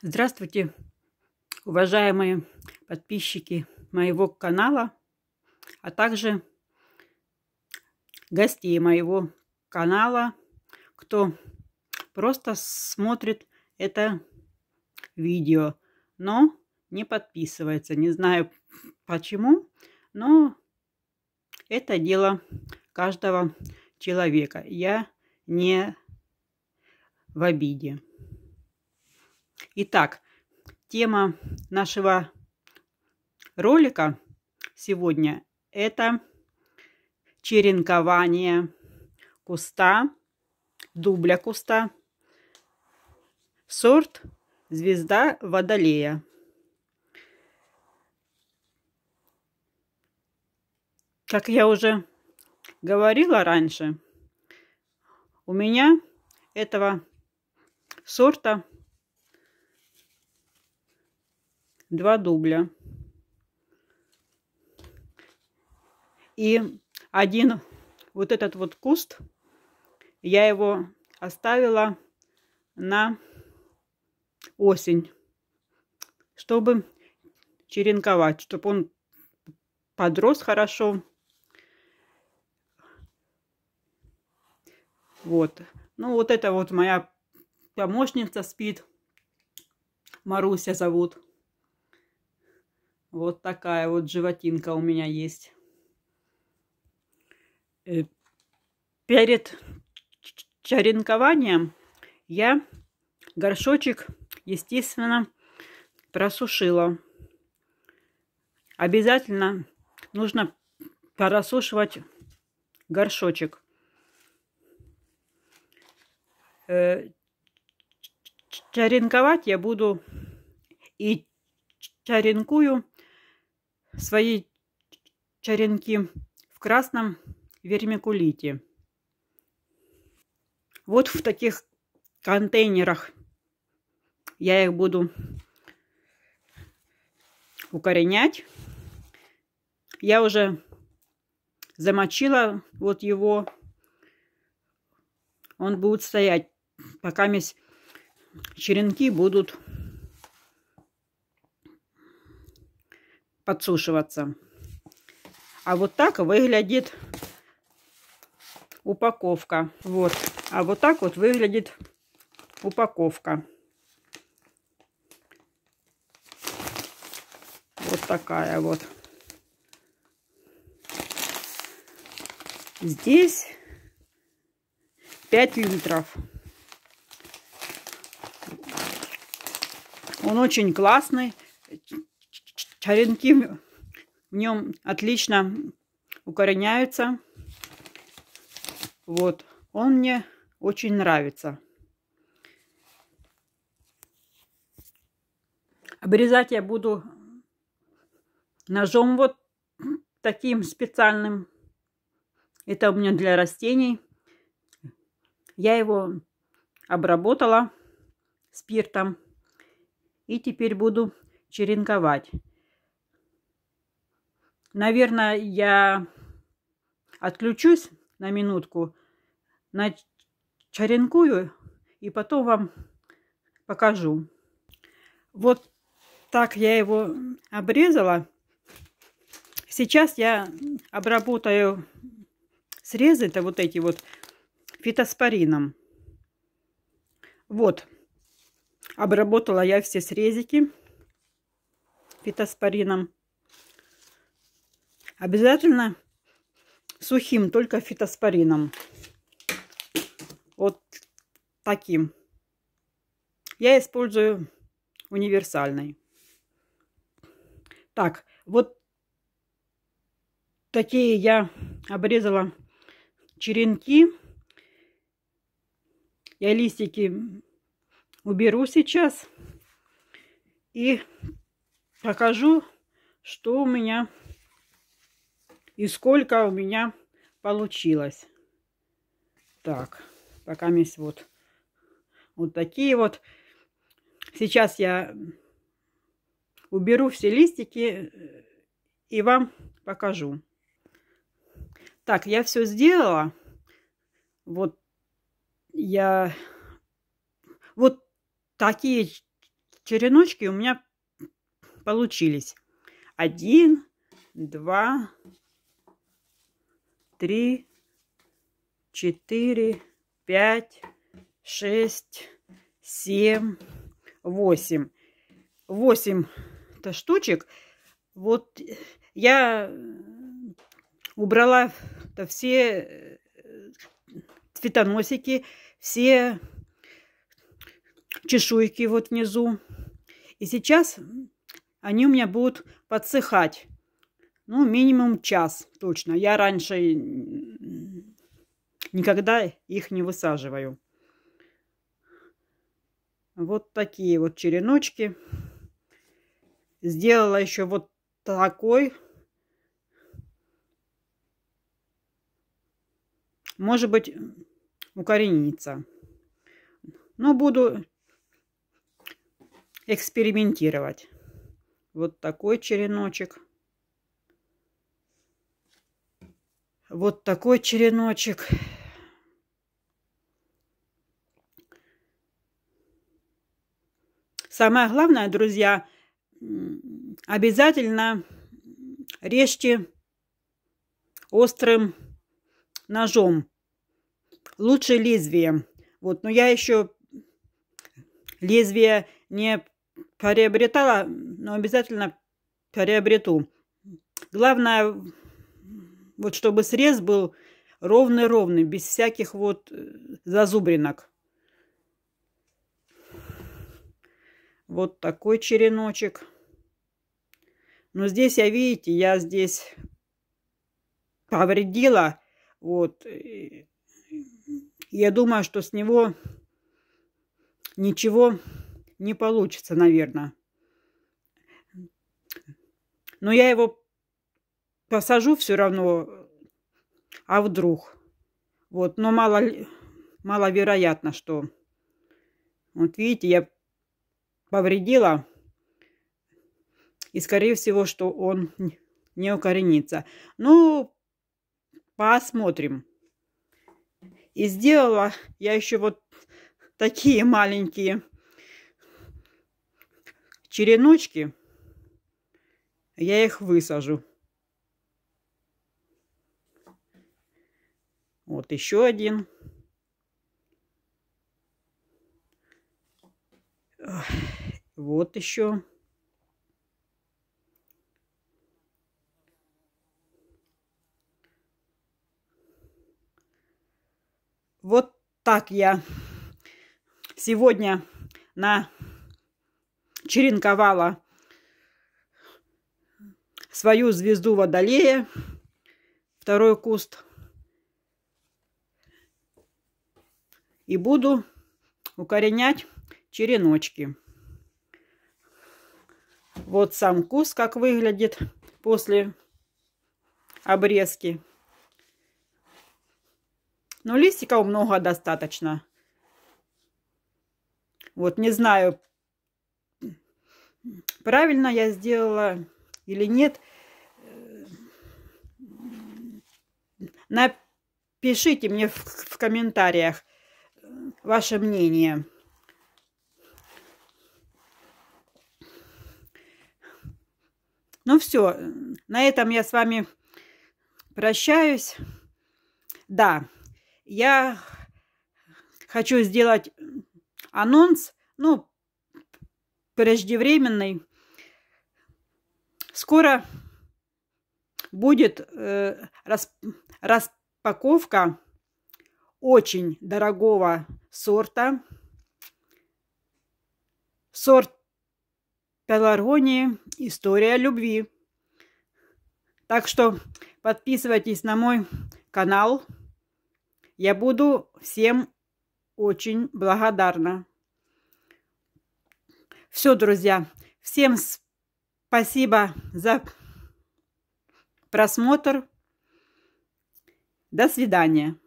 Здравствуйте, уважаемые подписчики моего канала, а также гостей моего канала, кто просто смотрит это видео, но не подписывается. Не знаю почему, но это дело каждого человека. Я не в обиде. Итак, тема нашего ролика сегодня – это черенкование куста, дубля куста, сорт «Звезда Водолея». Как я уже говорила раньше, у меня этого сорта два дубля. И один вот этот вот куст, я его оставила на осень, чтобы черенковать, чтобы он подрос хорошо. Вот. Ну, вот это вот моя помощница спит. Маруся зовут. Вот такая вот животинка у меня есть. Э, перед чаринкованием я горшочек, естественно, просушила. Обязательно нужно просушивать горшочек. Э, Чаринковать я буду и чаринкую своей черенки в красном вермикулите. Вот в таких контейнерах я их буду укоренять. Я уже замочила вот его. Он будет стоять, пока черенки будут подсушиваться. А вот так выглядит упаковка. Вот. А вот так вот выглядит упаковка. Вот такая вот. Здесь 5 литров. Он очень классный. Черенки в нем отлично укореняются. Вот, он мне очень нравится. Обрезать я буду ножом вот таким специальным. Это у меня для растений. Я его обработала спиртом. И теперь буду черенковать. Наверное, я отключусь на минутку, начаренкую и потом вам покажу. Вот так я его обрезала. Сейчас я обработаю срезы-то вот эти вот фитоспорином. Вот. Обработала я все срезики фитоспорином. Обязательно сухим, только фитоспорином. Вот таким. Я использую универсальный. Так, вот такие я обрезала черенки. Я листики уберу сейчас и покажу, что у меня и сколько у меня получилось. Так, пока есть вот, вот такие вот. Сейчас я уберу все листики э, и вам покажу. Так, я все сделала. Вот я... Вот такие череночки у меня получились. Один, два, три, четыре, пять, шесть, семь, восемь. Восемь -то штучек. Вот я убрала -то все э, цветоносики, все чешуйки вот внизу. И сейчас они у меня будут подсыхать. Ну, минимум час точно. Я раньше никогда их не высаживаю. Вот такие вот череночки. Сделала еще вот такой. Может быть, укоренится. Но буду экспериментировать. Вот такой череночек. Вот такой череночек. Самое главное, друзья, обязательно режьте острым ножом. Лучше лезвием. Вот, но я еще лезвие не приобретала, но обязательно приобрету. Главное вот чтобы срез был ровный-ровный, без всяких вот э, зазубринок. Вот такой череночек. Но здесь я, видите, я здесь повредила. Вот. Э, я думаю, что с него ничего не получится, наверное. Но я его посажу все равно, а вдруг. Вот, но мало, маловероятно, что... Вот видите, я повредила, и скорее всего, что он не укоренится. Ну, посмотрим. И сделала я еще вот такие маленькие череночки. Я их высажу. Вот еще один. Вот еще. Вот так я сегодня на черенковала свою звезду водолея, второй куст – и буду укоренять череночки. Вот сам куст, как выглядит после обрезки. Но листиков много достаточно. Вот не знаю, правильно я сделала или нет. Напишите мне в, в комментариях, ваше мнение. Ну все, на этом я с вами прощаюсь. Да, я хочу сделать анонс, ну, преждевременный. Скоро будет э, рас, распаковка очень дорогого сорта. Сорт Пеларони «История любви». Так что подписывайтесь на мой канал. Я буду всем очень благодарна. Все, друзья, всем спасибо за просмотр. До свидания.